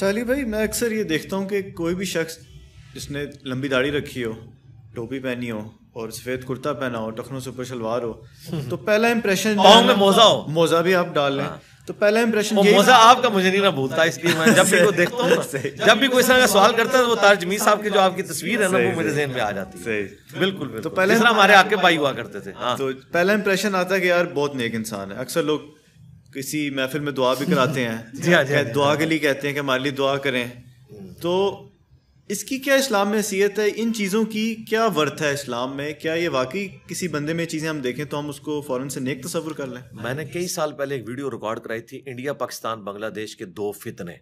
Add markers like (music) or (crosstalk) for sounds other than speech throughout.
चाली भाई मैं अक्सर ये देखता हूँ कि कोई भी शख्स जिसने लंबी दाढ़ी रखी हो टोपी पहनी हो और सफेद कुर्ता पहना हो टखनों से ऊपर शलवार हो (laughs) तो पहला इंप्रेशन में मोजा हो मोजा भी आप डाल लें हाँ। तो पहला इम्प्रेशन मोजा आपका मुझे नहीं ना भूलता इसलिए मैं जब भी (laughs) को देखता हूँ जब भी कोई का सवाल करता है तो वो तारजमी साहब की जो आपकी तस्वीर है ना वो मेरे जहन में आ जाती है बिल्कुल तो पहले हमारे आके भाई हुआ करते थे हाँ। तो पहला इंप्रेशन आता है कि यार बहुत नेक इंसान है अक्सर लोग किसी महफिल में दुआ भी कराते हैं (laughs) जी हाँ जी हाँ, हाँ। दुआ के लिए कहते हैं कि हमारे लिए दुआ करें तो इसकी क्या इस्लाम में हैसीत है इन चीज़ों की क्या वर्थ है इस्लाम में क्या ये वाकई किसी बंदे में चीज़ें हम देखें तो हम उसको फ़ौरन से नेक तस्वर कर लें मैंने कई साल पहले एक वीडियो रिकॉर्ड कराई थी इंडिया पाकिस्तान बांग्लादेश के दो फितने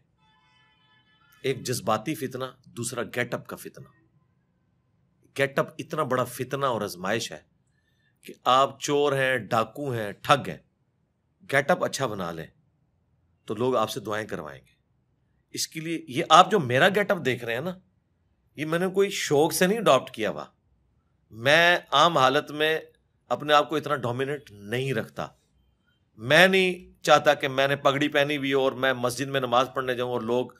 एक जज्बाती फितना दूसरा गेटअप का फितना गेटअप इतना बड़ा फितना और आजमाइश है कि आप चोर हैं डाकू हैं ठग हैं गेटअप अच्छा बना लें तो लोग आपसे दुआएं करवाएंगे इसके लिए ये आप जो मेरा गेटअप देख रहे हैं ना ये मैंने कोई शौक से नहीं अडॉप्ट किया हुआ मैं आम हालत में अपने आप को इतना डोमिनेट नहीं रखता मैं नहीं चाहता कि मैंने पगड़ी पहनी हुई हो और मैं मस्जिद में नमाज़ पढ़ने जाऊँ और लोग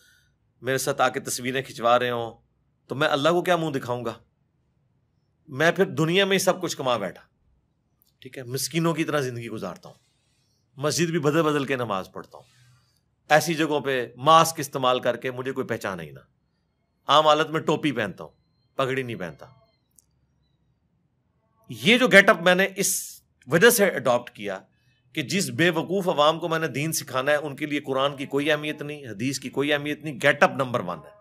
मेरे साथ आके तस्वीरें खिंचवा रहे हों तो मैं अल्लाह को क्या मुंह दिखाऊंगा मैं फिर दुनिया में ही सब कुछ कमा बैठा ठीक है मस्किनों की तरह ज़िंदगी गुजारता हूँ मस्जिद भी बदल बदल के नमाज पढ़ता हूँ ऐसी जगहों पे मास्क इस्तेमाल करके मुझे कोई पहचान ही ना आम हालत में टोपी पहनता हूँ पगड़ी नहीं पहनता ये जो गेटअप मैंने इस वजह से अडॉप्ट किया कि जिस बेवकूफ़ अवाम को मैंने दीन सिखाना है उनके लिए कुरान की कोई अहमियत नहीं हदीस की कोई अहमियत नहीं गेटअप नंबर वन है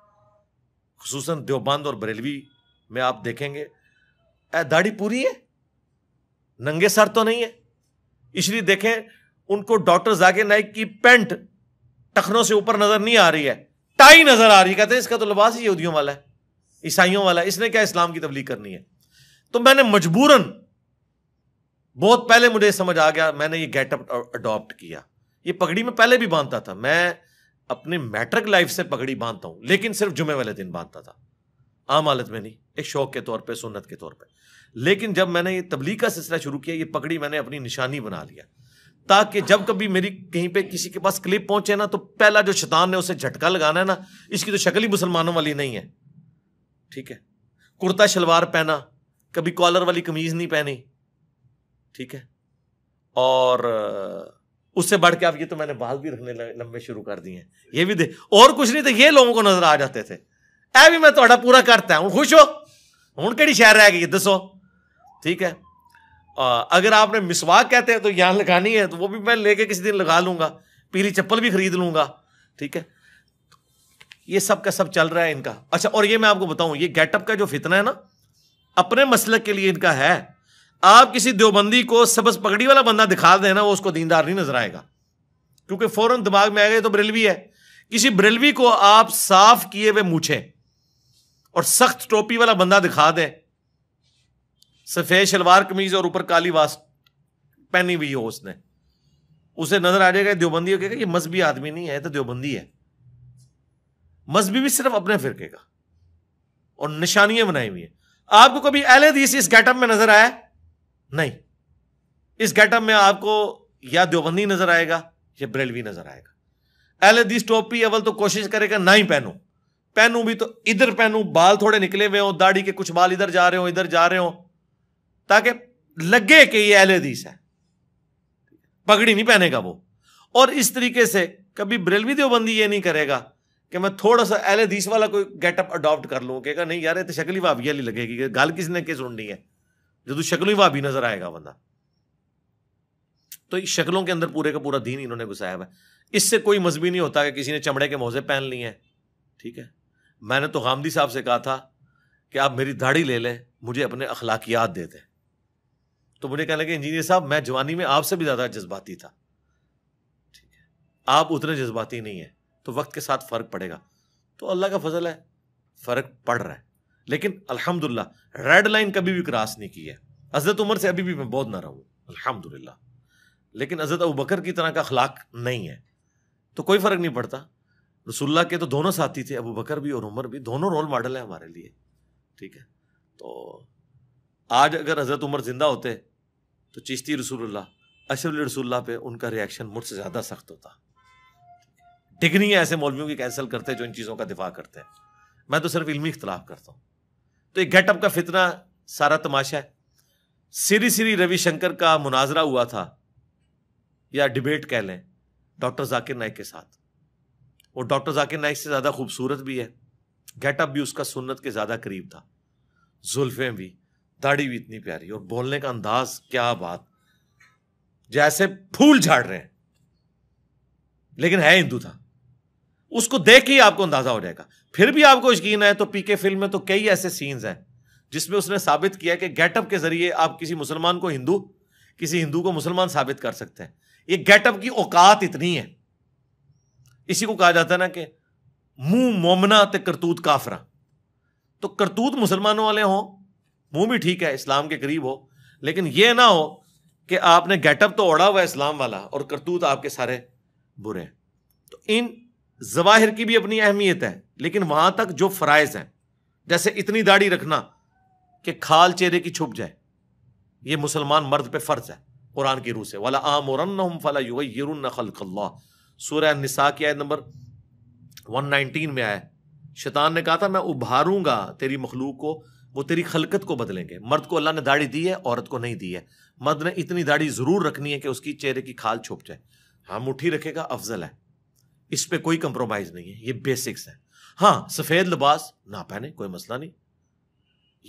खसूस देवबंद और बरेलवी में आप देखेंगे दाढ़ी पूरी है नंगे सर तो नहीं है इसलिए देखें उनको डॉक्टर जाकिर नाइक की पेंट टखनों से ऊपर नजर नहीं आ रही है टाई नजर आ रही कहते हैं इसका तो लिबास ही यहूदियों वाला है ईसाइयों वाला है इसने क्या इस्लाम की तबलीग करनी है तो मैंने मजबूरन बहुत पहले मुझे समझ आ गया मैंने ये गेटअप अडॉप्ट किया ये पगड़ी में पहले भी बांधता था मैं अपने मैट्रिक लाइफ से पगड़ी बांधता हूं लेकिन सिर्फ जुमे वाले दिन बांधता था आम हालत में नहीं एक शौक के तौर पे सुन्नत के तौर पे लेकिन जब मैंने ये तबलीग का सिलसिला शुरू किया ये पगड़ी मैंने अपनी निशानी बना लिया ताकि जब कभी मेरी कहीं पे किसी के पास क्लिप पहुंचे ना तो पहला जो शैतान ने उसे झटका लगाना है ना इसकी तो शक्ल ही मुसलमानों वाली नहीं है ठीक है कुर्ता शलवार पहना कभी कॉलर वाली कमीज नहीं पहनी ठीक है और उससे बढ़ के आप ये तो मैंने बाल भी रखने लंबे शुरू कर दिए हैं ये भी दे और कुछ नहीं तो ये लोगों को नजर आ जाते थे ऐ भी मैं थोड़ा पूरा करता हूं खुश हो हूं कि शहर रह गई दसो ठीक है अगर आपने मिसवाक कहते हैं तो यहाँ लगानी है तो वो भी मैं लेके किसी दिन लगा लूँगा पीली चप्पल भी खरीद लूँगा ठीक है ये सब का सब चल रहा है इनका अच्छा और ये मैं आपको बताऊं ये गेटअप का जो फितना है ना अपने मसलक के लिए इनका है आप किसी देवबंदी को सबस पगड़ी वाला बंदा दिखा देना वो उसको दीनदार नहीं नजर आएगा क्योंकि फौरन दिमाग में आएगा तो ब्रेलवी है किसी ब्रेलवी को आप साफ किए हुए मूछे और सख्त टोपी वाला बंदा दिखा दें सफ़ेद शलवार कमीज और ऊपर काली वास पहनी हुई हो उसने उसे नजर आ जाएगा देवबंदी हो कहेगा ये मजहबी आदमी नहीं है तो देवबंदी है मजहबी भी सिर्फ अपने फिरके का और निशानियां बनाई हुई है आपको कभी अहल हदीस इस गेटअप में नजर आया नहीं इस गेटअप में आपको या देवबंदी नजर आएगा या ब्रेलवी नजर आएगा अहल हदीस टोपी अवल तो कोशिश करेगा ना ही पहनू पहनू भी तो इधर पहनू बाल थोड़े निकले हुए हो दाढ़ी के कुछ बाल इधर जा रहे हो इधर जा रहे हो ताकि लगे कि ये अहल हदीस है पगड़ी नहीं पहनेगा वो और इस तरीके से कभी ब्रेलवी देवबंदी ये नहीं करेगा कि मैं थोड़ा सा अहल हदीस वाला कोई गेटअप अडॉप्ट कर लूँ कहेगा नहीं यार ये तो शक्ली भाभी वाली लगेगी गाल ने क्या सुननी है जो तू शक्ली भाभी नजर आएगा बंदा तो शक्लों के अंदर पूरे का पूरा दीन इन्होंने घुसाया हुआ है इससे कोई मजबी नहीं होता कि किसी ने चमड़े के मोजे पहन लिए हैं ठीक है मैंने तो गांधी साहब से कहा था कि आप मेरी दाढ़ी ले लें मुझे अपने अखलाकियात दे दें तो मुझे कहने लगे इंजीनियर साहब मैं जवानी में आपसे भी ज़्यादा जज्बाती था ठीक है आप उतने जज्बाती नहीं है तो वक्त के साथ फ़र्क पड़ेगा तो अल्लाह का फजल है फ़र्क पड़ रहा है लेकिन अल्हम्दुलिल्लाह रेड लाइन कभी भी क्रॉस नहीं की है हज़रत उमर से अभी भी मैं बहुत ना रहूँ अल्हम्दुलिल्लाह लेकिन हज़रत अबू बकर की तरह का अखलाक नहीं है तो कोई फ़र्क नहीं पड़ता रसुल्ला के तो दोनों साथी थे अबू बकर भी और उमर भी दोनों रोल मॉडल हैं हमारे लिए ठीक है तो आज अगर हज़रत उमर ज़िंदा होते तो चिश्ती रसूलुल्लाह अशरल रसूलुल्लाह पे उनका रिएक्शन मुझसे ज़्यादा सख्त होता ठीक नहीं है ऐसे मौलवियों की कैंसिल करते हैं जो इन चीज़ों का दिफा करते हैं मैं तो सिर्फ इलमी इख्तलाफ करता हूँ तो एक गेटअप का फितना सारा तमाशा है श्री श्री रविशंकर का मुनाजरा हुआ था या डिबेट कह लें डॉक्टर जाकिर नाइक के साथ और डॉक्टर जाकिर नाइक से ज़्यादा खूबसूरत भी है गेटअप भी उसका सुन्नत के ज़्यादा करीब था जुल्फे भी दाढ़ी भी इतनी प्यारी और बोलने का अंदाज क्या बात जैसे फूल झाड़ रहे हैं लेकिन है हिंदू था उसको देख के ही आपको अंदाजा हो जाएगा फिर भी आपको यकीन है तो पीके फिल्म में तो कई ऐसे सीन्स हैं जिसमें उसने साबित किया कि गेटअप के जरिए आप किसी मुसलमान को हिंदू किसी हिंदू को मुसलमान साबित कर सकते हैं ये गेटअप की औकात इतनी है इसी को कहा जाता है ना कि मुंह मोमना ते करतूत काफरा तो करतूत मुसलमानों वाले हों मुंह भी ठीक है इस्लाम के करीब हो लेकिन ये ना हो कि आपने गेटअप तो ओढ़ा हुआ है इस्लाम वाला और करतूत आपके सारे बुरे हैं तो इन जवाहिर की भी अपनी अहमियत है लेकिन वहां तक जो फ़राइज़ हैं जैसे इतनी दाढ़ी रखना कि खाल चेहरे की छुप जाए ये मुसलमान मर्द पे फ़र्ज़ है कुरान की रूह से वाला आमरन फला सूर्य निसा की आयत नंबर 119 में आया शैतान ने कहा था मैं उभारूंगा तेरी मखलूक को वो तेरी खलकत को बदलेंगे मर्द को अल्लाह ने दाढ़ी दी है औरत को नहीं दी है मर्द ने इतनी दाढ़ी ज़रूर रखनी है कि उसकी चेहरे की खाल छुप जाए हाँ मुठ्ठी रखेगा अफजल है इस पर कोई कंप्रोमाइज़ नहीं है ये बेसिक्स है हाँ सफ़ेद लिबास ना पहने कोई मसला नहीं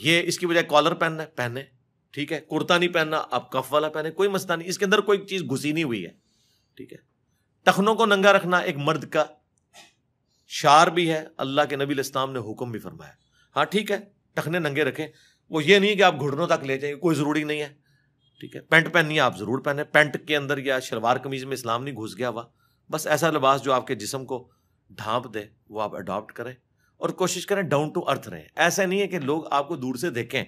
ये इसकी बजाय कॉलर पहनना है पहने ठीक है कुर्ता नहीं पहनना आप कफ वाला पहने कोई मसला नहीं इसके अंदर कोई चीज़ घुसी नहीं हुई है ठीक है टखनों को नंगा रखना एक मर्द का शार भी है अल्लाह के नबी इस्लाम ने हुक्म भी फरमाया हाँ ठीक है टखने नंगे रखें वो ये नहीं कि आप घुटनों तक ले जाएंगे कोई ज़रूरी नहीं है ठीक है पैंट पहननी है आप ज़रूर पहने पेंट के अंदर या शलवार कमीज में इस्लाम नहीं घुस गया हुआ बस ऐसा लिबास जो आपके जिसम को ढांप दे वो आप अडॉप्ट करें और कोशिश करें डाउन टू अर्थ रहें ऐसा नहीं है कि लोग आपको दूर से देखें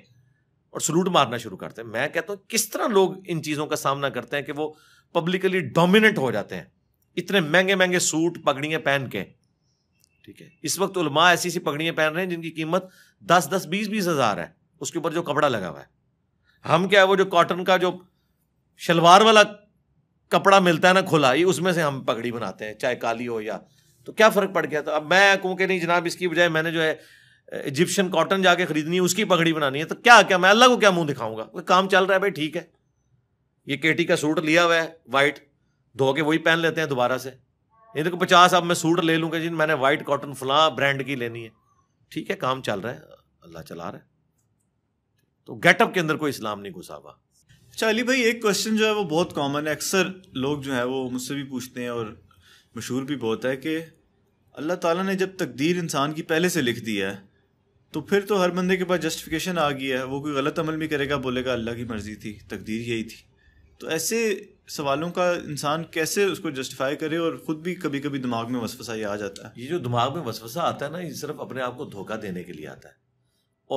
और सलूट मारना शुरू करते हैं मैं कहता हूँ किस तरह लोग इन चीज़ों का सामना करते हैं कि वो पब्लिकली डोमिनेंट हो जाते हैं इतने महंगे महंगे सूट पगड़ियाँ पहन के ठीक है इस वक्त उलमा ऐसी ऐसी पगड़ियाँ पहन रहे हैं जिनकी कीमत दस दस बीस बीस हज़ार है उसके ऊपर जो कपड़ा लगा हुआ है हम क्या है वो जो कॉटन का जो शलवार वाला कपड़ा मिलता है ना खुला ये उसमें से हम पगड़ी बनाते हैं चाहे काली हो या तो क्या फ़र्क पड़ गया तो अब मैं कहूँ कि नहीं जनाब इसकी बजाय मैंने जो है इजिप्शियन कॉटन जाके ख़रीदनी है उसकी पगड़ी बनानी है तो क्या क्या मैं अल्लाह को क्या मुंह दिखाऊंगा तो काम चल रहा है भाई ठीक है ये केटी का सूट लिया हुआ है वाइट धो के वही पहन लेते हैं दोबारा से ये देखो पचास अब मैं सूट ले लूँगा जी मैंने वाइट कॉटन फला ब्रांड की लेनी है ठीक है काम चल रहा है अल्लाह चला रहा है तो गेटअप के अंदर कोई इस्लाम नहीं घुसा हुआ अच्छा अली भाई एक क्वेश्चन जो है वो बहुत कॉमन है अक्सर लोग जो है वो मुझसे भी पूछते हैं और मशहूर भी बहुत है कि अल्लाह ताला ने जब तकदीर इंसान की पहले से लिख दी है तो फिर तो हर बंदे के पास जस्टिफिकेशन आ गई है वो कोई गलत अमल भी करेगा बोलेगा अल्लाह की मर्ज़ी थी तकदीर यही थी तो ऐसे सवालों का इंसान कैसे उसको जस्टिफाई करे और खुद भी कभी कभी दिमाग में वसफ़सा ये आ जाता है ये जो दिमाग में वसफसा आता है ना ये सिर्फ अपने आप को धोखा देने के लिए आता है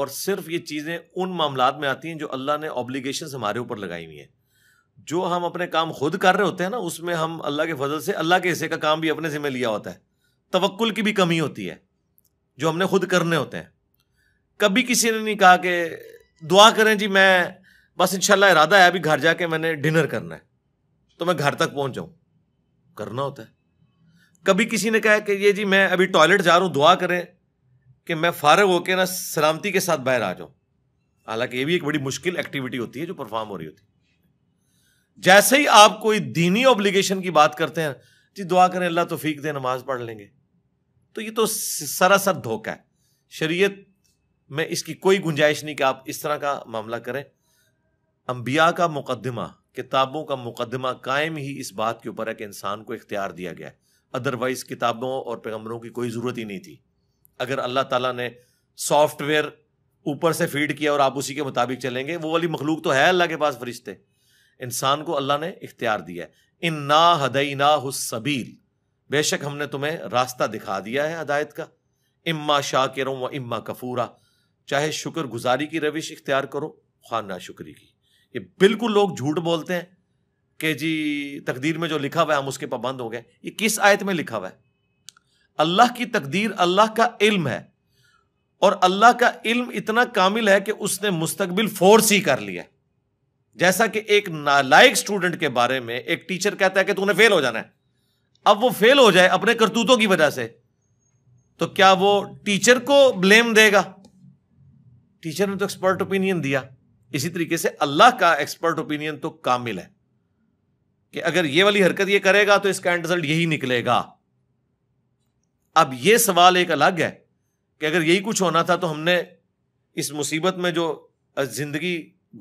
और सिर्फ ये चीज़ें उन मामला में आती हैं जो अल्लाह ने ऑब्लीगेशन हमारे ऊपर लगाई हुई हैं जो हम अपने काम खुद कर रहे होते हैं ना उसमें हम अल्लाह के फजल से अल्लाह के हिस्से का काम भी अपने जिम्मे लिया होता है तवक्ल की भी कमी होती है जो हमने खुद करने होते हैं कभी किसी ने नहीं कहा कि दुआ करें जी मैं बस इंशाल्लाह इरादा है अभी घर जाके मैंने डिनर करना है तो मैं घर तक पहुंच जाऊं करना होता है कभी किसी ने कहा कि ये जी मैं अभी टॉयलेट जा रहा हूं दुआ करें कि मैं फारग होकर ना सलामती के साथ बाहर आ जाऊं हालांकि ये भी एक बड़ी मुश्किल एक्टिविटी होती है जो परफॉर्म हो रही होती है जैसे ही आप कोई दीनी ऑब्लिगेशन की बात करते हैं जी दुआ करें अल्लाह तो फीक दे नमाज पढ़ लेंगे तो ये तो सरासर धोखा है शरीयत में इसकी कोई गुंजाइश नहीं कि आप इस तरह का मामला करें अंबिया का मुकदमा किताबों का मुकदमा कायम ही इस बात के ऊपर है कि इंसान को इख्तियार दिया गया है अदरवाइज़ किताबों और पैगम्बरों की कोई ज़रूरत ही नहीं थी अगर अल्लाह ताला ने सॉफ्टवेयर ऊपर से फीड किया और आप उसी के मुताबिक चलेंगे वो वाली मखलूक तो है अल्लाह के पास फरिश्ते इंसान को अल्लाह ने इख्तियार दिया है इन ना हदई ना हुसबील बेशक हमने तुम्हें रास्ता दिखा दिया है हदायत का इम्मा शाकिरों व इम्मा कफूरा चाहे शुक्र गुजारी की रविश इख्तियार करो खाना शुक्री की ये बिल्कुल लोग झूठ बोलते हैं कि जी तकदीर में जो लिखा हुआ है हम उसके पाबंद हो गए ये किस आयत में लिखा हुआ है अल्लाह की तकदीर अल्लाह का इल्म है और अल्लाह का इल्म इतना कामिल है कि उसने मुस्तबिल फोर्स ही कर लिया जैसा कि एक नालायक स्टूडेंट के बारे में एक टीचर कहता है कि तूने फेल हो जाना है अब वो फेल हो जाए अपने करतूतों की वजह से तो क्या वो टीचर को ब्लेम देगा टीचर ने तो एक्सपर्ट ओपिनियन दिया इसी तरीके से अल्लाह का एक्सपर्ट ओपिनियन तो कामिल है कि अगर ये वाली हरकत ये करेगा तो इसका एंड रिजल्ट यही निकलेगा अब ये सवाल एक अलग है कि अगर यही कुछ होना था तो हमने इस मुसीबत में जो जिंदगी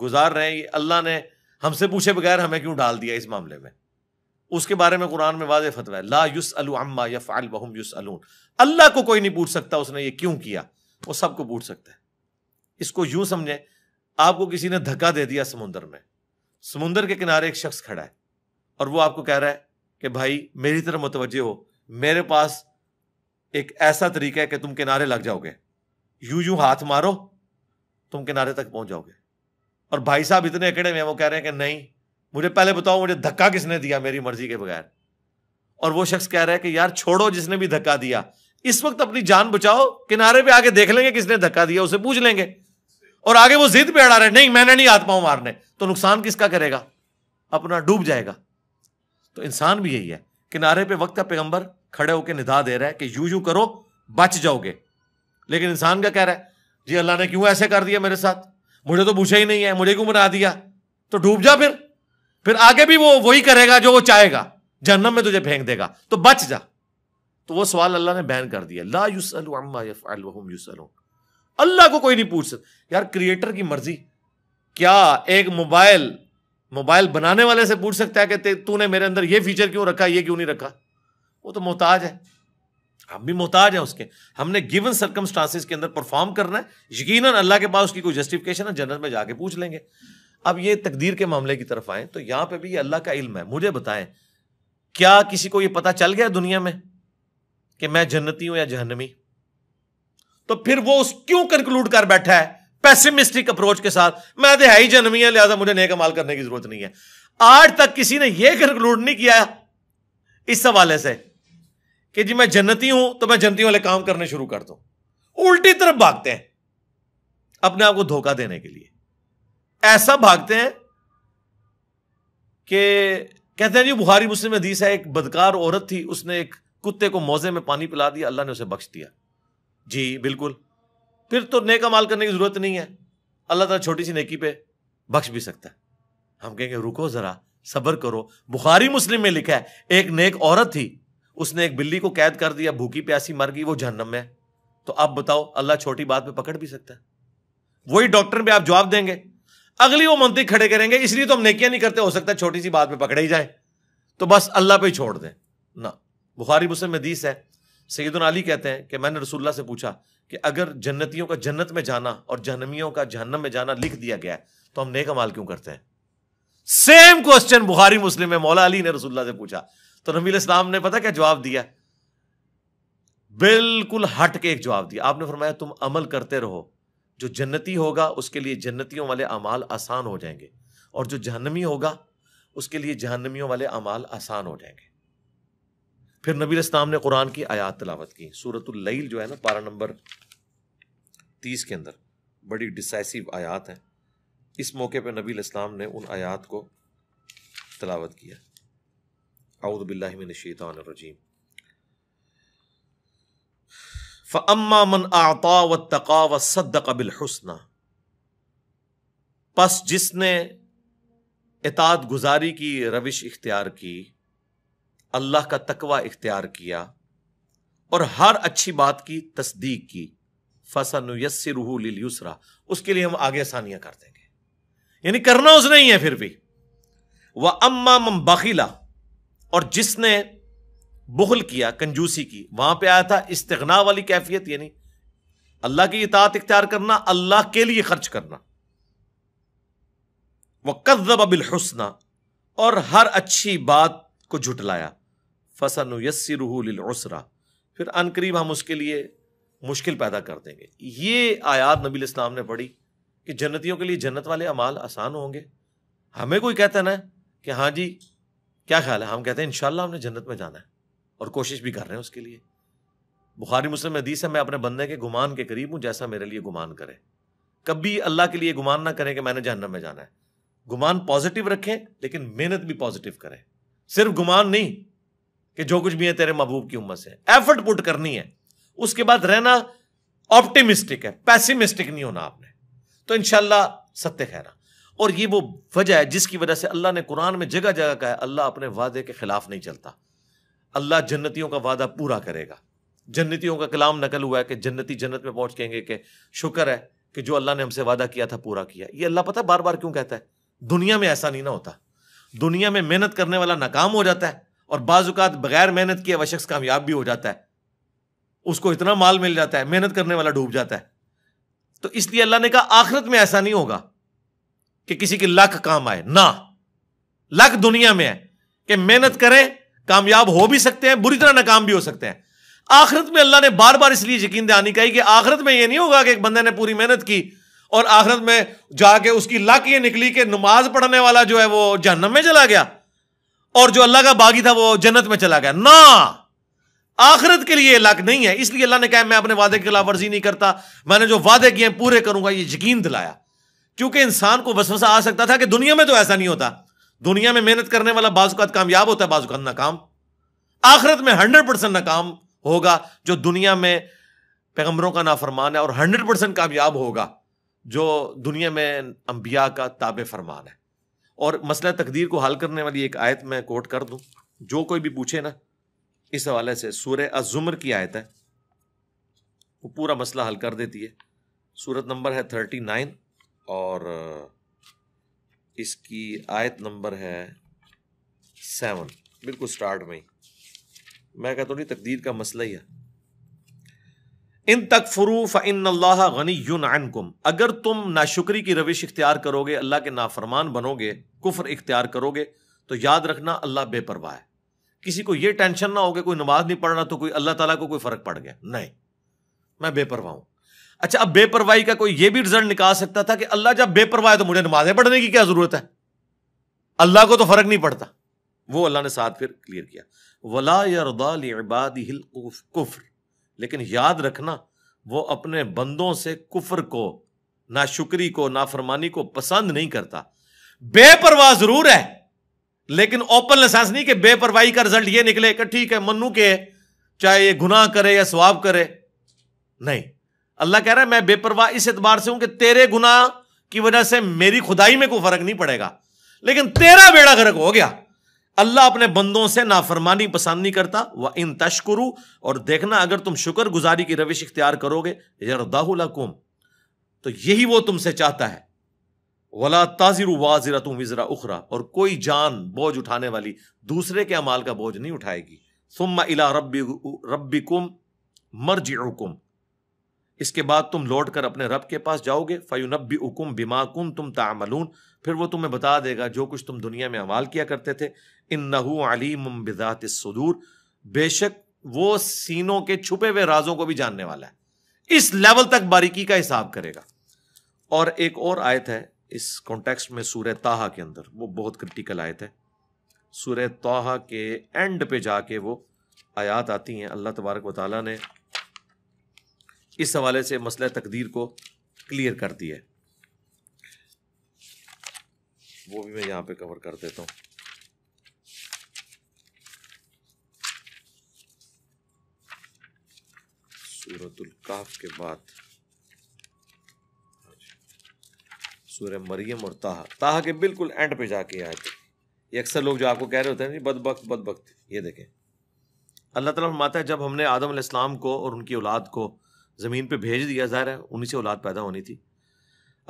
गुजार रहे हैं अल्लाह ने हमसे पूछे बगैर हमें क्यों डाल दिया इस मामले में उसके बारे में कुरान में वाज फतवा है ला युस अम्मा या फ़ाल बहुम युस अलून अल्लाह को कोई नहीं पूछ सकता उसने ये क्यों किया वो सबको पूछ सकता है इसको यूं समझें आपको किसी ने धक्का दे दिया समुंदर में समुंदर के किनारे एक शख्स खड़ा है और वो आपको कह रहा है कि भाई मेरी तरफ मुतवजे हो मेरे पास एक ऐसा तरीका है कि तुम किनारे लग जाओगे यूं यूं हाथ मारो तुम किनारे तक पहुंच जाओगे और भाई साहब इतने अकड़े में वो कह रहे हैं कि नहीं मुझे पहले बताओ मुझे धक्का किसने दिया मेरी मर्जी के बगैर और वो शख्स कह रहा है कि यार छोड़ो जिसने भी धक्का दिया इस वक्त अपनी जान बचाओ किनारे पे आके देख लेंगे किसने धक्का दिया उसे पूछ लेंगे और आगे वो जिद पे अड़ा रहे नहीं मैंने नहीं आत्माओं मारने तो नुकसान किसका करेगा अपना डूब जाएगा तो इंसान भी यही है किनारे पे वक्त का पैगंबर खड़े होकर निदा दे रहा है कि यू यू करो बच जाओगे लेकिन इंसान का कह रहा है जी अल्लाह ने क्यों ऐसे कर दिया मेरे साथ मुझे तो पूछा ही नहीं है मुझे क्यों बना दिया तो डूब जा फिर फिर आगे भी वो वही करेगा जो वो चाहेगा जन्म में तुझे फेंक देगा तो बच जा तो वो सवाल अल्लाह ने बैन कर दिया ला अम्मा यूसलो अल्लाह को कोई नहीं पूछ सकता यार क्रिएटर की मर्जी क्या एक मोबाइल मोबाइल बनाने वाले से पूछ सकता है कि तूने मेरे अंदर ये फीचर क्यों रखा ये क्यों नहीं रखा वो तो मोहताज है हम भी मोहताज हैं उसके हमने गिवन सर्कमस्टांसिस के अंदर परफॉर्म करना है यकीन अल्लाह के पास उसकी कोई जस्टिफिकेशन है जन्नत में जाके पूछ लेंगे अब ये तकदीर के मामले की तरफ आए तो यहां पे भी अल्लाह का इल्म है मुझे बताएं क्या किसी को ये पता चल गया दुनिया में कि मैं जन्नती हूं या जहनमी तो फिर वो उस क्यों कंक्लूड कर बैठा है पैसिमिस्टिक अप्रोच के साथ मैं तो है ही जन्मी है लिहाजा मुझे नेक कमाल करने की जरूरत नहीं है आज तक किसी ने यह कंक्लूड नहीं किया इस हवाले से कि जी मैं जन्नती हूं तो मैं जन्नती वाले काम करने शुरू कर दू उल्टी तरफ भागते हैं अपने आप को धोखा देने के लिए ऐसा भागते हैं कि कहते हैं जी बुहारी मुस्लिम हदीस है एक बदकार औरत थी उसने एक कुत्ते को मोजे में पानी पिला दिया अल्लाह ने उसे बख्श दिया जी बिल्कुल फिर तो नेक अमाल करने की ज़रूरत नहीं है अल्लाह तला छोटी सी नेकी पे बख्श भी सकता है हम कहेंगे रुको ज़रा सब्र करो बुखारी मुस्लिम में लिखा है एक नेक औरत थी उसने एक बिल्ली को कैद कर दिया भूखी प्यासी मर गई वो जहनम में है तो अब बताओ अल्लाह छोटी बात पे पकड़ भी सकता है वही डॉक्टर पे आप जवाब देंगे अगली वो मंत्री खड़े करेंगे इसलिए तो हम नेकियां नहीं करते हो सकता छोटी सी बात पे पकड़े ही जाए तो बस अल्लाह पे ही छोड़ दें ना बुखारी मुस्लिम में दीस है उन अली कहते हैं कि मैंने रसुल्ला से पूछा कि अगर जन्नतियों का जन्नत में जाना और जहनमियों का जहनम में जाना लिख दिया गया है तो हम नेक अमाल क्यों करते हैं सेम क्वेश्चन बुहारी मुस्लिम में मौला अली ने रसुल्ला से पूछा तो नबी इस्लाम ने पता क्या जवाब दिया बिल्कुल हट के एक जवाब दिया आपने फरमाया तुम अमल करते रहो जो जन्नती होगा उसके लिए जन्नतियों वाले अमाल आसान हो जाएंगे और जो जहनमी होगा उसके लिए जहनमियों वाले अमाल आसान हो जाएंगे फिर नबी इस्लाम ने कुरान की आयात तलावत की सूरत जो है ना पारा नंबर तीस के अंदर बड़ी डिसाइसिव आयात है इस मौके पर नबी इस्लाम ने उन आयात को तलावत किया आउदबिल्लाशैतानरजीम फ़म्मा मन आता व तका व सद कबिल हसना पस जिसने इतात गुजारी की रविश इख्तियार की अल्लाह का तकवा इख्तियार किया और हर अच्छी बात की तस्दीक की फसन यस्सी यूसरा उसके लिए हम आगे आसानियां कर देंगे यानी करना उसने ही है फिर भी वह अम्मा मम बखिला और जिसने बुखल किया कंजूसी की वहां पे आया था इस्तना वाली कैफियत यानी अल्लाह की इतात इख्तियार करना अल्लाह के लिए खर्च करना वह कदब अबिल हुसना और हर अच्छी बात को झुटलाया फसन उसरा फिर अनकरीब हम उसके लिए मुश्किल पैदा कर देंगे ये आयात नबी इस्लाम ने पढ़ी कि जन्नतियों के लिए जन्नत वाले अमाल आसान होंगे हमें कोई कहता है ना कि हाँ जी क्या ख्याल है हम कहते हैं इन हमने जन्नत में जाना है और कोशिश भी कर रहे हैं उसके लिए बुखारी मुस्लिम हदीस है मैं अपने बंदे के गुमान के करीब हूँ जैसा मेरे लिए गुमान करें कभी अल्लाह के लिए गुमान ना करें कि मैंने जहन्नम में जाना है गुमान पॉजिटिव रखें लेकिन मेहनत भी पॉजिटिव करें सिर्फ गुमान नहीं कि जो कुछ भी है तेरे महबूब की उम्मत से एफर्ट पुट करनी है उसके बाद रहना ऑप्टिमिस्टिक है पैसिमिस्टिक नहीं होना आपने तो इनशाला सत्य खैरा और ये वो वजह है जिसकी वजह से अल्लाह ने कुरान में जगह जगह कहा अल्लाह अपने वादे के खिलाफ नहीं चलता अल्लाह जन्नतियों का वादा पूरा करेगा जन्नतियों का कलाम नकल हुआ है कि जन्नती जन्नत में पहुंच कहेंगे कि शुक्र है कि जो अल्लाह ने हमसे वादा किया था पूरा किया ये अल्लाह पता बार बार क्यों कहता है दुनिया में ऐसा नहीं ना होता दुनिया में मेहनत करने वाला नाकाम हो जाता है और बाजुकात बगैर मेहनत किए वह शख्स कामयाब भी हो जाता है उसको इतना माल मिल जाता है मेहनत करने वाला डूब जाता है तो इसलिए अल्लाह ने कहा आखिरत में ऐसा नहीं होगा कि किसी की लक काम आए ना लक दुनिया में है कि मेहनत करें कामयाब हो भी सकते हैं बुरी तरह नाकाम भी हो सकते हैं आखिरत में अल्लाह ने बार बार इसलिए यकीन दहानी कही कि आखिरत में यह नहीं होगा कि एक बंदे ने पूरी मेहनत की और आखिरत में जाके उसकी लक ये निकली कि नमाज पढ़ने वाला जो है वो जहनम में चला गया और जो अल्लाह का बागी था वो जन्नत में चला गया ना आखिरत के लिए लाक नहीं है इसलिए अल्लाह ने कहा मैं अपने वादे की खिलाफ वर्जी नहीं करता मैंने जो वादे किए हैं पूरे करूंगा ये यकीन दिलाया क्योंकि इंसान को वसवसा आ सकता था कि दुनिया में तो ऐसा नहीं होता दुनिया में मेहनत करने वाला बाजूकात कामयाब होता है बाजूकात नाकाम आखिरत में हंड्रेड परसेंट नाकाम होगा जो दुनिया में पैगम्बरों का नाफरमान है और हंड्रेड परसेंट कामयाब होगा जो दुनिया में अंबिया का ताब फरमान है और मसला तकदीर को हल करने वाली एक आयत मैं कोट कर दूँ जो कोई भी पूछे ना इस हवाले से सूर्य अजुमर की आयत है वो पूरा मसला हल कर देती है सूरत नंबर है थर्टी नाइन और इसकी आयत नंबर है सेवन बिल्कुल स्टार्ट में ही मैं कहता हूँ नहीं तकदीर का मसला ही है इन तक फ्रू इन अल्लाह गनी युनकुम अगर तुम नाशुक्री की रविश इख्तियार करोगे अल्लाह के नाफरमान बनोगे कुफर इख्तियार करोगे तो याद रखना अल्लाह बेपरवाह है किसी को यह टेंशन ना हो कि कोई नमाज नहीं पढ़ रहा तो कोई अल्लाह तला को कोई फ़र्क पड़ गया नहीं मैं बेपरवाह हूं अच्छा अब बेपरवाही का कोई यह भी रिजल्ट निकाल सकता था कि अल्लाह जब बेपरवाह है तो मुझे नमाजें पढ़ने की क्या ज़रूरत है अल्लाह को तो फ़र्क नहीं पड़ता वो अल्लाह ने साथ फिर क्लियर किया वला यबाद लेकिन याद रखना वो अपने बंदों से कुफर को नाशुक्री को नाफरमानी को पसंद नहीं करता बेपरवाह जरूर है लेकिन ओपन लसेंस नहीं कि बेपरवाही का रिजल्ट ये निकले कि ठीक है मनु के चाहे ये गुनाह करे या स्वाब करे नहीं अल्लाह कह रहा है मैं बेपरवाह इस एतबार से हूं कि तेरे गुनाह की वजह से मेरी खुदाई में कोई फर्क नहीं पड़ेगा लेकिन तेरा बेड़ा गर्क हो गया अल्लाह अपने बंदों से नाफरमानी पसंद नहीं करता व इन तशकुरु और देखना अगर तुम शुक्र गुजारी की रविश इख्तियार करोगे यरदाहुलकुम तो यही वो तुमसे चाहता है वला ताजिर वाजिरा तुम विजरा उखरा और कोई जान बोझ उठाने वाली दूसरे के अमाल का बोझ नहीं उठाएगी सुम्मा इला रब्बी रब्बिकुम मर्जी इसके बाद तुम लौट कर अपने रब के पास जाओगे हुकुम बिमा बिमाकुम तुम तामलून फिर वो तुम्हें बता देगा जो कुछ तुम दुनिया में अमाल किया करते थे इन नहू अलीम बिजात सदूर बेशक वो सीनों के छुपे हुए राजों को भी जानने वाला है इस लेवल तक बारीकी का हिसाब करेगा और एक और आयत है इस कॉन्टेक्स्ट में सूर्य ताहा के अंदर वो बहुत क्रिटिकल आयत है सूर्य ताहा के एंड पे जाके वो आयात आती हैं अल्लाह तबारक वाली ने इस हवाले से मसला तकदीर को क्लियर कर दिया है वो भी मैं यहाँ पे कवर कर देता हूँ सूरतुल काफ के बाद सूर्य मरियम और ताहा ताहा के बिल्कुल एंड पे जाके आए थे ये अक्सर लोग जो आपको कह रहे होते हैं बदबक बदबक ये देखें अल्लाह ताला फरमाता है जब हमने आदम इस्लाम को और उनकी औलाद को ज़मीन पर भेज दिया ज़ाहिर है उन्हीं से औलाद पैदा होनी थी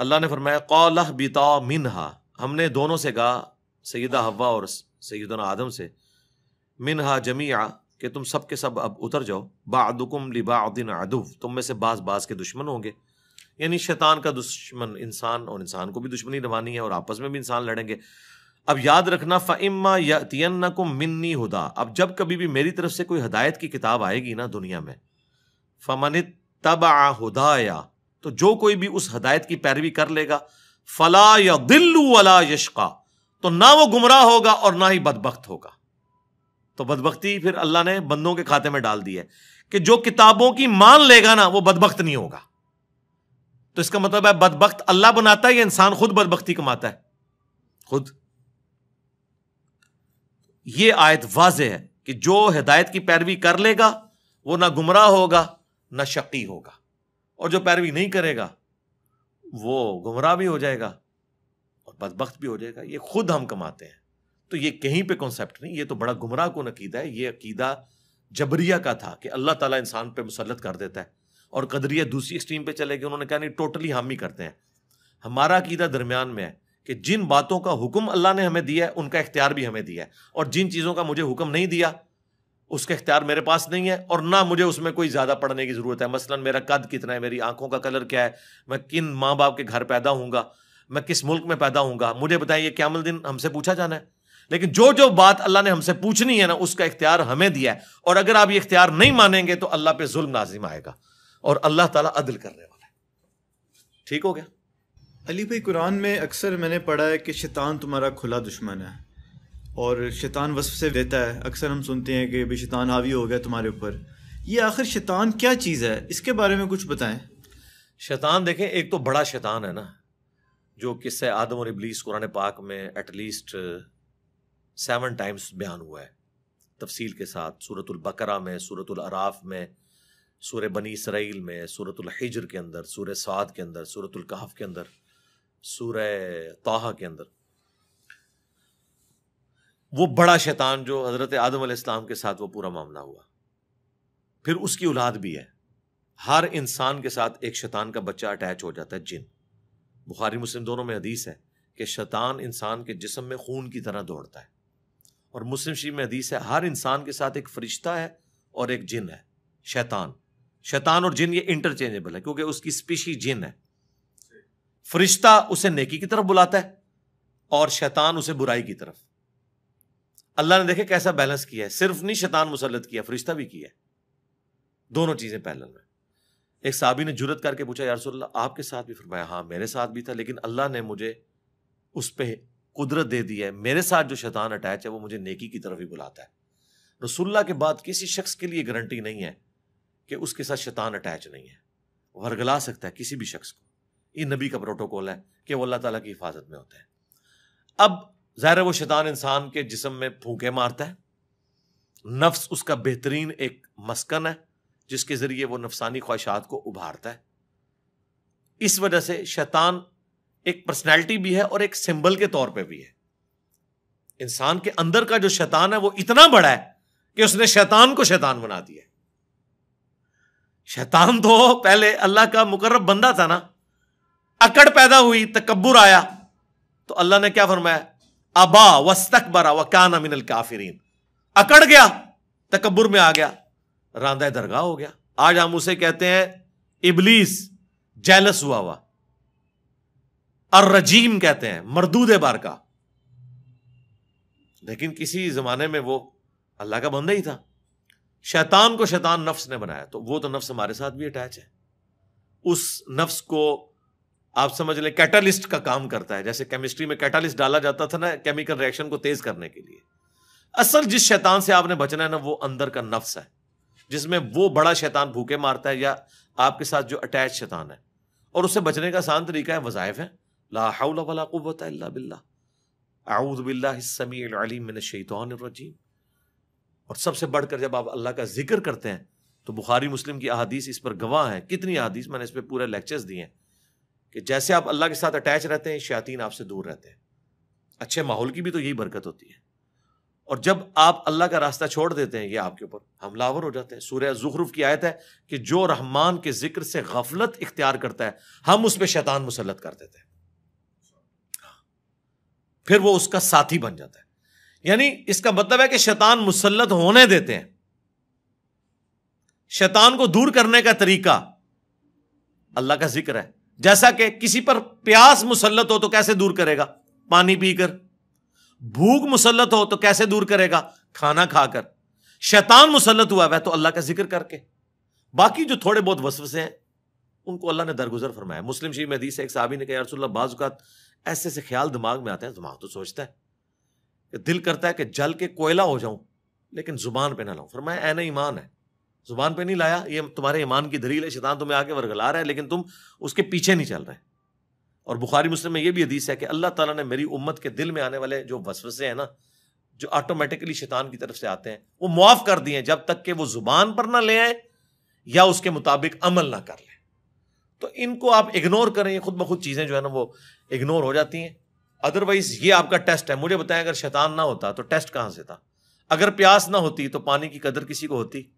अल्लाह ने फरमाया कौलह बिता हा हमने दोनों से कहा सैदा हवा और सैदन आदम से मिन मिनहा जमीआ कि तुम सब के सब अब उतर जाओ बादुकुम लिबादिन अदुव तुम में से बास बास के दुश्मन होंगे यानी शैतान का दुश्मन इंसान और इंसान को भी दुश्मनी रवानी है और आपस में भी इंसान लड़ेंगे अब याद रखना या यतियन्ना को मिन्नी हुदा अब जब कभी भी मेरी तरफ से कोई हदायत की किताब आएगी ना दुनिया में फमनित तब आदाया तो जो कोई भी उस हदायत की पैरवी कर लेगा फला या दिल्लू वला यशका तो ना वो गुमराह होगा और ना ही बदबخت होगा तो बदबख्ती फिर अल्लाह ने बंदों के खाते में डाल दी है कि जो किताबों की मान लेगा ना वो बदबख्त नहीं होगा तो इसका मतलब है बदबख्त अल्लाह बनाता है या इंसान खुद बदबख्ती कमाता है खुद ये आयत वाज है कि जो हिदायत की पैरवी कर लेगा वो ना गुमराह होगा नशक्की शकी होगा और जो पैरवी नहीं करेगा वो गुमराह भी हो जाएगा और बदबخت भी हो जाएगा ये खुद हम कमाते हैं तो ये कहीं पे कॉन्सेप्ट नहीं ये तो बड़ा गुमराह को अकीदा है ये अकीदा जबरिया का था कि अल्लाह ताला इंसान पे मुसलत कर देता है और कदरिया दूसरी स्ट्रीम पे चले गए उन्होंने कहा नहीं टोटली हम ही करते हैं हमारा अकीदा दरमियान में है कि जिन बातों का हुक्म अल्लाह ने हमें दिया है उनका इख्तियार भी हमें दिया है और जिन चीज़ों का मुझे हुक्म नहीं दिया उसका इख्तियार मेरे पास नहीं है और ना मुझे उसमें कोई ज़्यादा पढ़ने की ज़रूरत है मसलन मेरा कद कितना है मेरी आंखों का कलर क्या है मैं किन माँ बाप के घर पैदा हूँ मैं किस मुल्क में पैदा हूँ मुझे बताएं ये क्या दिन हमसे पूछा जाना है लेकिन जो जो बात अल्लाह ने हमसे पूछनी है ना उसका इख्तियार हमें दिया है और अगर आप ये इख्तियार नहीं मानेंगे तो अल्लाह पे जुल्म नाजिम आएगा और अल्लाह ताला अदल करने वाला है ठीक हो गया अली भाई कुरान में अक्सर मैंने पढ़ा है कि शैतान तुम्हारा खुला दुश्मन है और शैतान वसफ से देता है अक्सर हम सुनते हैं कि भाई शैतान हावी हो गया तुम्हारे ऊपर ये आखिर शैतान क्या चीज़ है इसके बारे में कुछ बताएं शैतान देखें एक तो बड़ा शैतान है ना जो किस्से आदम और इबलीस कुरान पाक में एटलीस्ट सेवन टाइम्स बयान हुआ है तफसील के साथ सूरतुल में सूरतराफ अराफ में सूर बनी इसराइल में सूरतुल हिजर के अंदर सूर साद के अंदर सूरत कहफ के अंदर सूर ताहा के अंदर वो बड़ा शैतान जो हज़रत आदम इस्लाम के साथ वो पूरा मामला हुआ फिर उसकी औलाद भी है हर इंसान के साथ एक शैतान का बच्चा अटैच हो जाता है जिन बुखारी मुस्लिम दोनों में हदीस है कि शैतान इंसान के जिसम में खून की तरह दौड़ता है और मुस्लिम शरीफ में हदीस है हर इंसान के साथ एक फरिश्ता है और एक जिन है शैतान शैतान और जिन ये इंटरचेंजेबल है क्योंकि उसकी स्पीशी जिन है फरिश्ता उसे नेकी की तरफ बुलाता है और शैतान उसे बुराई की तरफ अल्लाह ने देखे कैसा बैलेंस किया है सिर्फ नहीं शैतान मुसलत किया फरिश्ता भी किया है दोनों चीज़ें पहले में एक साबी ने जुरत करके पूछा यारसोल्ला आपके साथ भी फरमाया हाँ मेरे साथ भी था लेकिन अल्लाह ने मुझे उस पर कुदरत दे दी है मेरे साथ जो शैतान अटैच है वो मुझे नेकी की तरफ ही बुलाता है रसुल्ला के बाद किसी शख्स के लिए गारंटी नहीं है कि उसके साथ शैतान अटैच नहीं है वरगला सकता है किसी भी शख्स को ये नबी का प्रोटोकॉल है कि वो अल्लाह ताला की हिफाजत में होता है अब ज़ाहिर वो शैतान इंसान के जिसम में फूके मारता है नफ्स उसका बेहतरीन एक मस्कन है जिसके ज़रिए वो नफसानी ख्वाहिशात को उभारता है इस वजह से शैतान एक पर्सनैलिटी भी है और एक सिंबल के तौर पर भी है इंसान के अंदर का जो शैतान है वो इतना बड़ा है कि उसने शैतान को शैतान बना दिया शैतान तो पहले अल्लाह का मुकर्रब बंदा था ना अकड़ पैदा हुई तकबर आया तो अल्लाह ने क्या फरमाया अबा वस्तक बरा वकाना मिनल काफिरीन अकड़ गया तकबर में आ गया रांदा दरगाह हो गया आज हम उसे कहते हैं इबलीस जैलस हुआ हुआ और रजीम कहते हैं मरदूद बार का लेकिन किसी जमाने में वो अल्लाह का बंदा ही था शैतान को शैतान नफ्स ने बनाया तो वो तो नफ्स हमारे साथ भी अटैच है उस नफ्स को आप समझ लें कैटालिस्ट का काम करता है जैसे केमिस्ट्री में कैटालिस्ट डाला जाता था ना केमिकल रिएक्शन को तेज करने के लिए असल जिस शैतान से आपने बचना है ना वो अंदर का नफ्स है जिसमें वो बड़ा शैतान भूखे मारता है या आपके साथ जो अटैच शैतान है और उससे बचने का आसान तरीका है वज़ायफ है और सबसे बढ़कर जब आप अल्लाह का जिक्र करते हैं तो बुखारी मुस्लिम की अहादीस इस पर गवाह है कितनी अहादीस मैंने इस पर पूरे लेक्चर्स दिए हैं कि जैसे आप अल्लाह के साथ अटैच रहते हैं शयातीन आपसे दूर रहते हैं अच्छे माहौल की भी तो यही बरकत होती है और जब आप अल्लाह का रास्ता छोड़ देते हैं ये आपके ऊपर हमलावर हो जाते हैं सूर्य जुखरूफ की आयत है कि जो रहमान के जिक्र से गफलत इख्तियार करता है हम उस पर शैतान मुसलत कर देते हैं फिर वो उसका साथी बन जाता है यानी इसका मतलब है कि शैतान मुसलत होने देते हैं शैतान को दूर करने का तरीका अल्लाह का जिक्र है जैसा कि किसी पर प्यास मुसलत हो तो कैसे दूर करेगा पानी पीकर भूख मुसलत हो तो कैसे दूर करेगा खाना खाकर शैतान मुसलत हुआ वह तो अल्लाह का जिक्र करके बाकी जो थोड़े बहुत वसवसे हैं उनको अल्लाह ने दरगुजर फरमाया मुस्लिम शरीफ मदीस एक साहबी ने कहा यारसोल्ला बाजुकात ऐसे ऐसे ख्याल दिमाग में आते हैं दिमाग तो सोचता है कि दिल करता है कि जल के कोयला हो जाऊं लेकिन जुबान पे ना लाऊं फरमाया ऐन ईमान है जुबान पे नहीं लाया ये तुम्हारे ईमान की दलील है शैतान तुम्हें आगे वर्गला रहा है लेकिन तुम उसके पीछे नहीं चल रहे और बुखारी मुस्लिम में ये भी हदीस है कि अल्लाह ताला ने मेरी उम्मत के दिल में आने वाले जो वसवसे हैं ना जो ऑटोमेटिकली शैतान की तरफ से आते हैं वो मुआफ़ कर दिए जब तक कि वो जुबान पर ना ले आए या उसके मुताबिक अमल ना कर लें तो इनको आप इग्नोर करें खुद ब खुद चीज़ें जो है ना वो इग्नोर हो जाती हैं अदरवाइज ये आपका टेस्ट है मुझे बताएं अगर शैतान ना होता तो टेस्ट कहाँ से था अगर प्यास ना होती तो पानी की कदर किसी को होती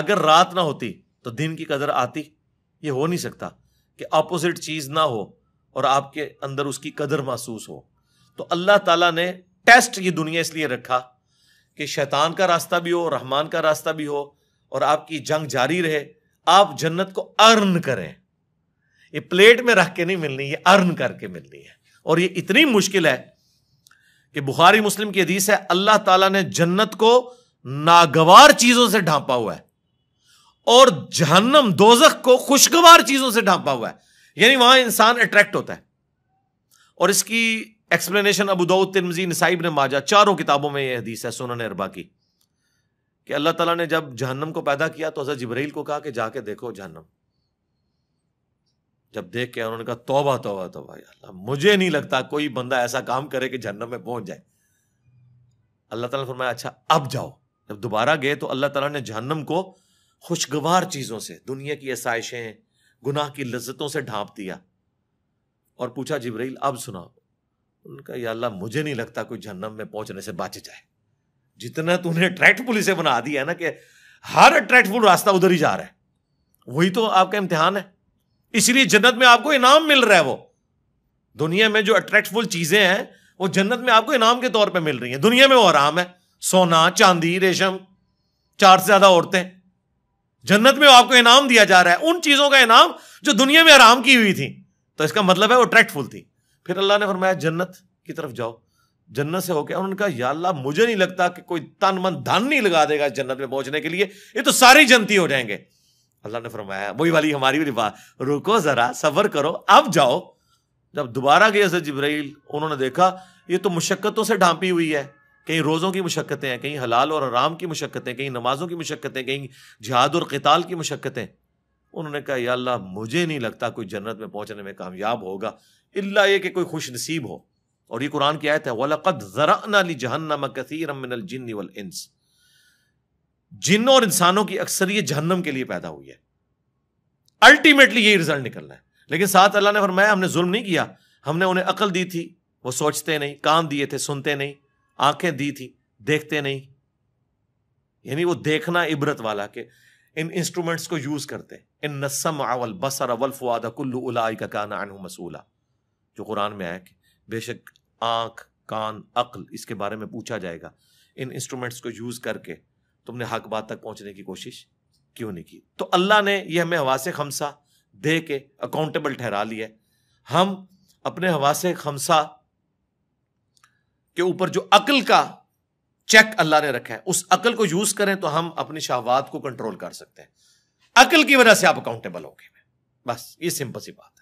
अगर रात ना होती तो दिन की कदर आती ये हो नहीं सकता कि अपोजिट चीज़ ना हो और आपके अंदर उसकी कदर महसूस हो तो अल्लाह ताला ने टेस्ट ये दुनिया इसलिए रखा कि शैतान का रास्ता भी हो रहमान का रास्ता भी हो और आपकी जंग जारी रहे आप जन्नत को अर्न करें ये प्लेट में रख के नहीं मिलनी ये अर्न करके मिलनी है और ये इतनी मुश्किल है कि बुखारी मुस्लिम की हदीस है अल्लाह ताला ने जन्नत को नागवार चीजों से ढांपा हुआ है और जहन्नम दोजख को खुशगवार चीजों से ढांपा हुआ है यानी वहां इंसान अट्रैक्ट होता है और इसकी एक्सप्लेनेशन अबू साहिब तिरमजी ने माजा चारों किताबों में यह हदीस है सोना अरबा की कि अल्लाह तला ने जब जहन्नम को पैदा किया तो हजरत जबरील को कहा कि जाके देखो जहन्नम जब देख के उन्होंने कहा तोबा तोबा तोबा अल्लाह मुझे नहीं लगता कोई बंदा ऐसा काम करे कि जहन्नम में पहुंच जाए अल्लाह ताला ने फरमाया अच्छा अब जाओ जब दोबारा गए तो अल्लाह ताला ने जहन्नम को खुशगवार चीज़ों से दुनिया की आसाइशें गुनाह की लज्जतों से ढांप दिया और पूछा जिब्राइल अब सुना उनका या अल्लाह मुझे नहीं लगता कोई जहन्नम में पहुंचने से बच जाए जितना तूने ट्रैक्टफुल इसे बना दिया है ना कि हर ट्रैक्टफुल रास्ता उधर ही जा रहा है वही तो आपका इम्तिहान है इसलिए जन्नत में आपको इनाम मिल रहा है वो दुनिया में जो अट्रैक्टफुल चीज़ें हैं वो जन्नत में आपको इनाम के तौर पर मिल रही हैं दुनिया में वो आराम है सोना चांदी रेशम चार से ज़्यादा औरतें जन्नत में आपको इनाम दिया जा रहा है उन चीजों का इनाम जो दुनिया में आराम की हुई थी तो इसका मतलब है वो ट्रैक्टफुल थी फिर अल्लाह ने फरमाया जन्नत की तरफ जाओ जन्नत से होकर उन्होंने कहा या अल्लाह मुझे नहीं लगता कि कोई तन मन धन नहीं लगा देगा जन्नत में पहुंचने के लिए ये तो सारी जनती हो जाएंगे अल्लाह ने फरमाया वही वाली हमारी वाली बात रुको जरा सबर करो अब जाओ जब दोबारा गए जब्राइल उन्होंने देखा ये तो मुशक्क़तों से ढांपी हुई है कहीं रोज़ों की मशक्क़तें हैं कहीं हलाल और आराम की मशक्क़तें कहीं नमाज़ों की मशक्क़तें कहीं जहाद और कताल की मशक्क़तें उन्होंने कहा या अल्लाह मुझे नहीं लगता कोई जन्नत में पहुँचने में कामयाब होगा इल्ला ये कि कोई खुश नसीब हो और ये कुरान की आयत है वलक़द ज़रा जहन्नम कसीर जिन वल इंस और इंसानों की अक्सरियत जहन्नम के लिए पैदा हुई है अल्टीमेटली यही रिजल्ट निकलना है लेकिन साथ अल्लाह ने फरमाया हमने जुल्म नहीं किया हमने उन्हें अकल दी थी वो सोचते नहीं कान दिए थे सुनते नहीं आंखें दी थी देखते नहीं यानी वो देखना इबरत वाला के इन इंस्ट्रूमेंट्स को यूज करते इन नसम अवल बसर अवल फुआदा कुल्लू उलाई का काना अनु मसूला जो कुरान में आया कि बेशक आंख कान अक्ल इसके बारे में पूछा जाएगा इन इंस्ट्रूमेंट्स को यूज़ करके तुमने हक बात तक पहुँचने की कोशिश क्यों नहीं की तो अल्लाह ने यह हमें से खमसा दे के अकाउंटेबल ठहरा लिया हम अपने से खमसा के ऊपर जो अकल का चेक अल्लाह ने रखा है उस अकल को यूज करें तो हम अपने शाहवाद को कंट्रोल कर सकते हैं अकल की वजह से आप अकाउंटेबल होंगे बस ये सिंपल सी बात